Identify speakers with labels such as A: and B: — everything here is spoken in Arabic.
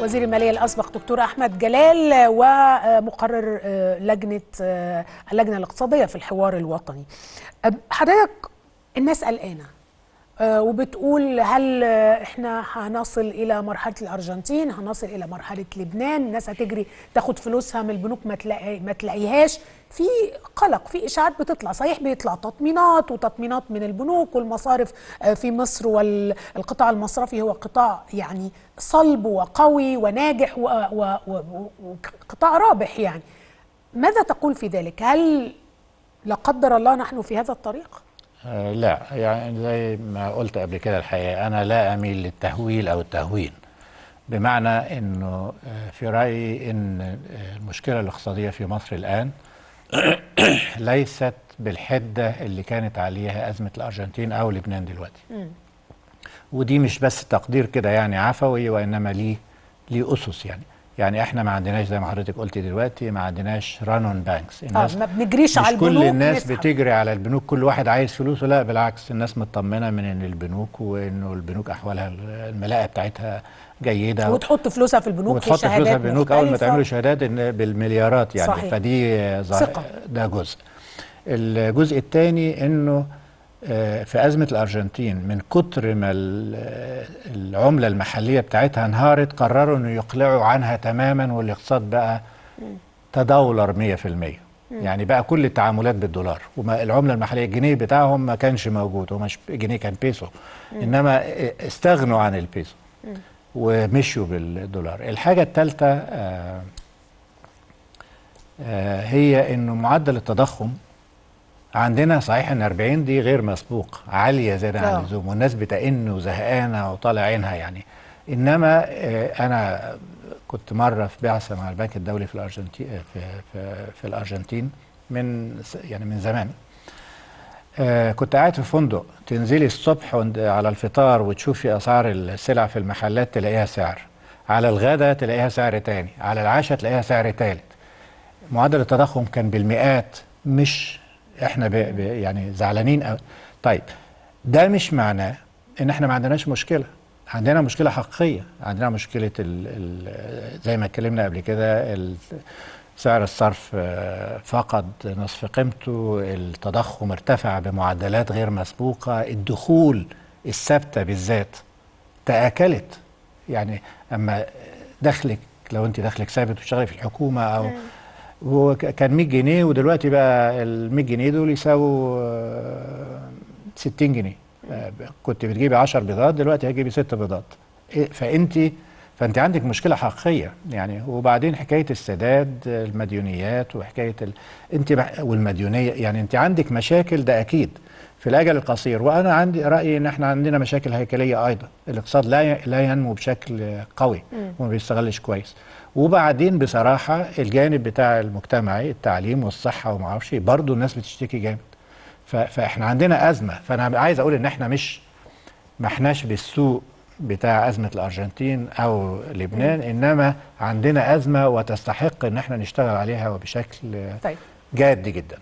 A: وزير الماليه الاسبق دكتور احمد جلال ومقرر آه، لجنه آه، اللجنه الاقتصاديه في الحوار الوطني حضرتك الناس قلقانه آه، وبتقول هل احنا هنصل الى مرحله الارجنتين هنصل الى مرحله لبنان الناس هتجري تاخد فلوسها من البنوك ما, تلاقي ما تلاقيهاش في قلق في اشاعات بتطلع صحيح بيطلع تطمينات وتطمينات من البنوك والمصارف آه، في مصر والقطاع المصرفي هو قطاع يعني صلب وقوي وناجح وقطاع رابح يعني ماذا تقول في ذلك هل لا قدر الله نحن في هذا الطريق
B: آه، لا يعني زي ما قلت قبل كده الحقيقه انا لا اميل للتهويل او التهوين بمعنى انه آه، في رايي ان آه، المشكله الاقتصاديه في مصر الان ليست بالحده اللي كانت عليها ازمه الارجنتين او لبنان دلوقتي ودي مش بس تقدير كده يعني عفوي وانما ليه ليه اسس يعني يعني احنا ما عندناش زي ما حضرتك قلتي دلوقتي ما عندناش رانون اون بانكس الناس آه ما
A: بنجريش على البنوك كل الناس نسحب.
B: بتجري على البنوك كل واحد عايز فلوسه لا بالعكس الناس مطمنه من ان البنوك وانه البنوك احوالها الملاءه بتاعتها جيده وتحط فلوسها في البنوك وتحط في فلوسها في البنوك اول ما تعملوا شهادات بالمليارات يعني صحيح. فدي ثقه ده جزء الجزء الثاني انه آه، في أزمة الأرجنتين من كتر ما العملة المحلية بتاعتها انهارت قرروا أن يقلعوا عنها تماما والاقتصاد بقى تدولر 100% يعني بقى كل التعاملات بالدولار وما العملة المحلية الجنيه بتاعهم ما كانش موجود هو مش جنيه كان بيسو إنما استغنوا عن البيسو ومشوا بالدولار الحاجة الثالثة آه، آه، هي أنه معدل التضخم عندنا صحيح ان 40 دي غير مسبوق عاليه زياده عن آه. اللزوم والناس بتئن وزهقانه وطالع عينها يعني انما آه، انا كنت مره في بعثه مع البنك الدولي في الارجنتين آه، في, في, في الارجنتين من يعني من زمان كنت قاعد في فندق تنزلي الصبح على الفطار وتشوفي اسعار السلع في المحلات تلاقيها سعر على الغداء تلاقيها سعر تاني على العشاء تلاقيها سعر تالت معدل التضخم كان بالمئات مش احنا ب ب يعني زعلانين قوي طيب ده مش معناه ان احنا ما عندناش مشكله عندنا مشكله حقيقيه عندنا مشكله ال ال زي ما اتكلمنا قبل كده سعر الصرف آه، فقد نصف قيمته التضخم ارتفع بمعدلات غير مسبوقه الدخول الثابته بالذات تاكلت يعني اما دخلك لو انت دخلك ثابت وشغالي في الحكومه او وكان 100 جنيه ودلوقتي بقى ال 100 جنيه دول يساووا 60 آه، جنيه آه، كنت بتجيبي 10 بيضات دلوقتي هتجيبي 6 بيضات إيه، فانت فانت عندك مشكله حقيقيه يعني وبعدين حكايه السداد المديونيات وحكايه ال... انت بح... والمديونيه يعني انت عندك مشاكل ده اكيد في الاجل القصير وانا عندي رايي ان احنا عندنا مشاكل هيكليه ايضا الاقتصاد لا لا ينمو بشكل قوي وما بيستغلش كويس وبعدين بصراحه الجانب بتاع المجتمعي التعليم والصحه وما اعرفش إيه، برضه الناس بتشتكي جامد فاحنا عندنا ازمه فانا عايز اقول ان احنا مش ما احناش بالسوء بتاع أزمة الأرجنتين أو لبنان إنما عندنا أزمة وتستحق إن احنا نشتغل عليها وبشكل طيب. جاد جدا